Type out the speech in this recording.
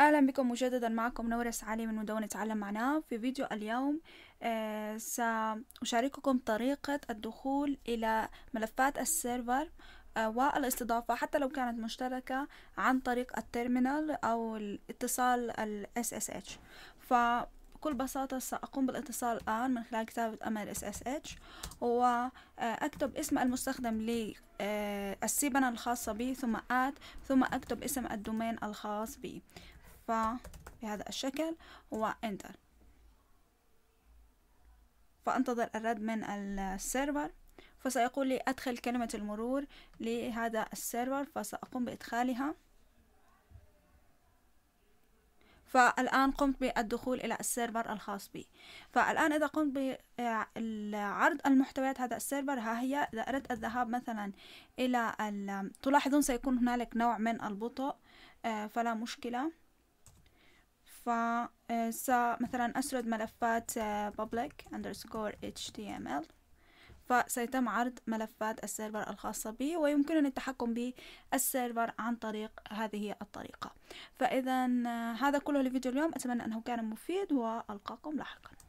أهلا بكم مجددا معكم نورة سعالي من مدونة تعلم معنا في فيديو اليوم آه، سأشارككم طريقة الدخول إلى ملفات السيرفر آه، والاستضافة حتى لو كانت مشتركة عن طريق التيرمينال أو الاتصال ال SSH فبكل بساطة سأقوم بالاتصال الآن من خلال كتابة أمر SSH وأكتب اسم المستخدم لي آه، السيبنة الخاصة بي ثم آت ثم أكتب اسم الدومين الخاص بي فبهذا الشكل وانتر فأنتظر الرد من السيرفر فسيقول لي أدخل كلمة المرور لهذا السيرفر فسأقوم بإدخالها فالآن قمت بالدخول إلى السيرفر الخاص بي فالآن إذا قمت بعرض المحتويات هذا السيرفر ها هي إذا أردت الذهاب مثلا إلى تلاحظون سيكون هنالك نوع من البطء آه، فلا مشكلة ف آه، مثلا أسرد ملفات آه، public underscore html فسيتم عرض ملفات السيرفر الخاصة بي ويمكنني التحكم بالسيرفر عن طريق هذه الطريقة فإذا آه، هذا كله لفيديو اليوم أتمنى أنه كان مفيد وألقاكم لاحقاً